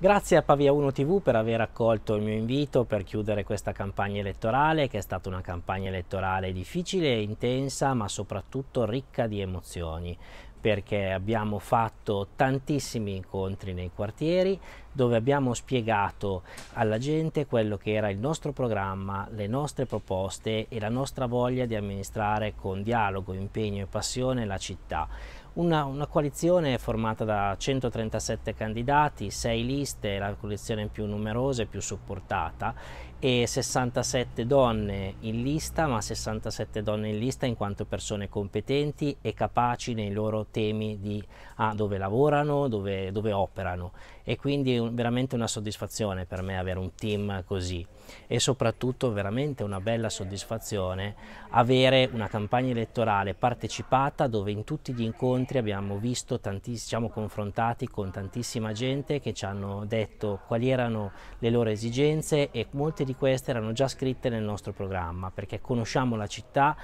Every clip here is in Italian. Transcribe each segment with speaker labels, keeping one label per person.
Speaker 1: Grazie a Pavia 1 TV per aver accolto il mio invito per chiudere questa campagna elettorale che è stata una campagna elettorale difficile, intensa ma soprattutto ricca di emozioni perché abbiamo fatto tantissimi incontri nei quartieri, dove abbiamo spiegato alla gente quello che era il nostro programma, le nostre proposte e la nostra voglia di amministrare con dialogo, impegno e passione la città. Una, una, coalizione formata da 137 candidati, 6 liste, la coalizione più numerosa e più supportata, e 67 donne in lista, ma 67 donne in lista in quanto persone competenti e capaci nei loro temi di ah, dove lavorano, dove, dove operano. E quindi veramente una soddisfazione per me avere un team così e soprattutto veramente una bella soddisfazione avere una campagna elettorale partecipata dove in tutti gli incontri abbiamo visto tantissimi, siamo confrontati con tantissima gente che ci hanno detto quali erano le loro esigenze e molte di queste erano già scritte nel nostro programma perché conosciamo la città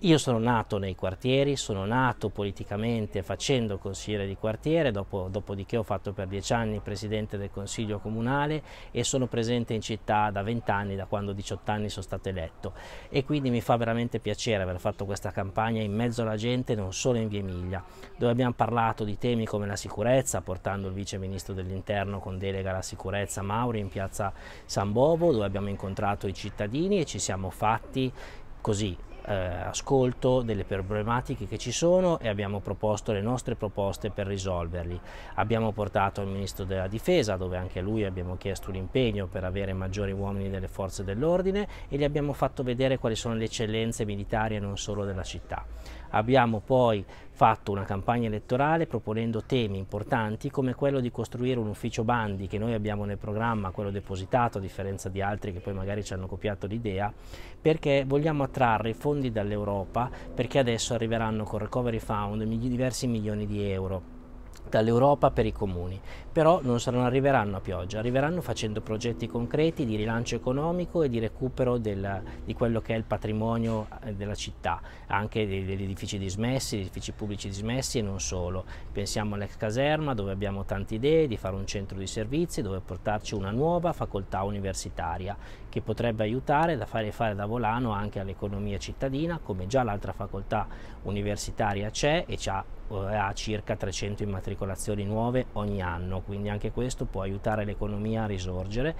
Speaker 1: io sono nato nei quartieri, sono nato politicamente facendo consigliere di quartiere, dopo, dopodiché ho fatto per dieci anni presidente del consiglio comunale e sono presente in città da vent'anni, da quando 18 anni sono stato eletto e quindi mi fa veramente piacere aver fatto questa campagna in mezzo alla gente, non solo in via Emilia, dove abbiamo parlato di temi come la sicurezza, portando il vice ministro dell'interno con delega alla sicurezza Mauri in piazza San Bovo, dove abbiamo incontrato i cittadini e ci siamo fatti così eh, ascolto delle problematiche che ci sono e abbiamo proposto le nostre proposte per risolverli. Abbiamo portato il Ministro della Difesa, dove anche a lui abbiamo chiesto un impegno per avere maggiori uomini delle forze dell'ordine e gli abbiamo fatto vedere quali sono le eccellenze militari e non solo della città. Abbiamo poi fatto una campagna elettorale proponendo temi importanti come quello di costruire un ufficio bandi che noi abbiamo nel programma, quello depositato a differenza di altri che poi magari ci hanno copiato l'idea, perché vogliamo attrarre i fondi dall'Europa perché adesso arriveranno con Recovery Fund diversi milioni di euro dall'Europa per i comuni, però non, non arriveranno a pioggia, arriveranno facendo progetti concreti di rilancio economico e di recupero del, di quello che è il patrimonio eh, della città, anche degli, degli edifici dismessi, degli edifici pubblici dismessi e non solo. Pensiamo all'ex caserma dove abbiamo tante idee di fare un centro di servizi dove portarci una nuova facoltà universitaria che potrebbe aiutare da fare fare da volano anche all'economia cittadina, come già l'altra facoltà universitaria c'è e ha, eh, ha circa 300 immatricolazioni nuove ogni anno, quindi anche questo può aiutare l'economia a risorgere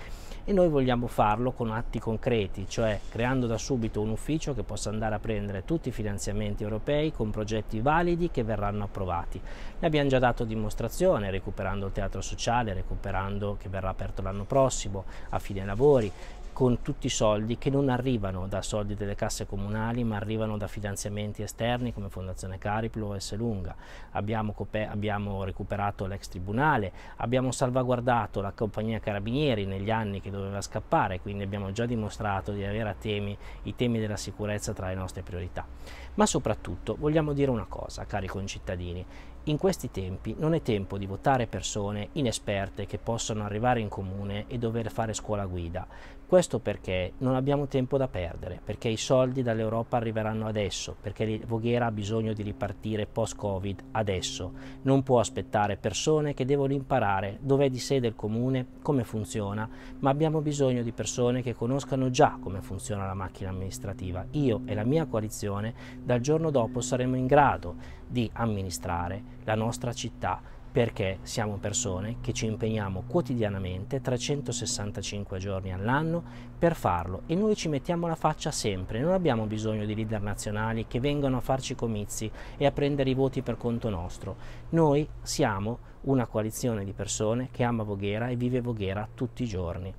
Speaker 1: e noi vogliamo farlo con atti concreti, cioè creando da subito un ufficio che possa andare a prendere tutti i finanziamenti europei con progetti validi che verranno approvati. Ne abbiamo già dato dimostrazione recuperando il teatro sociale, recuperando che verrà aperto l'anno prossimo a fine lavori, con tutti i soldi che non arrivano da soldi delle casse comunali ma arrivano da finanziamenti esterni come Fondazione Cariplo e Selunga. Abbiamo, abbiamo recuperato l'ex tribunale, abbiamo salvaguardato la compagnia Carabinieri negli anni che doveva scappare, quindi abbiamo già dimostrato di avere temi, i temi della sicurezza tra le nostre priorità. Ma soprattutto vogliamo dire una cosa, cari concittadini, in questi tempi non è tempo di votare persone inesperte che possono arrivare in comune e dover fare scuola guida, questo perché non abbiamo tempo da perdere, perché i soldi dall'Europa arriveranno adesso, perché Voghera ha bisogno di ripartire post-Covid adesso. Non può aspettare persone che devono imparare dov'è di sede il comune, come funziona, ma abbiamo bisogno di persone che conoscano già come funziona la macchina amministrativa. Io e la mia coalizione dal giorno dopo saremo in grado di amministrare la nostra città perché siamo persone che ci impegniamo quotidianamente 365 giorni all'anno per farlo e noi ci mettiamo la faccia sempre, non abbiamo bisogno di leader nazionali che vengano a farci comizi e a prendere i voti per conto nostro. Noi siamo una coalizione di persone che ama Voghera e vive Voghera tutti i giorni.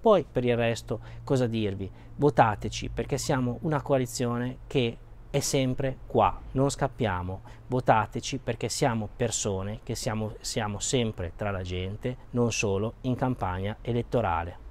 Speaker 1: Poi per il resto cosa dirvi? Votateci perché siamo una coalizione che è sempre qua, non scappiamo, votateci perché siamo persone che siamo, siamo sempre tra la gente, non solo in campagna elettorale.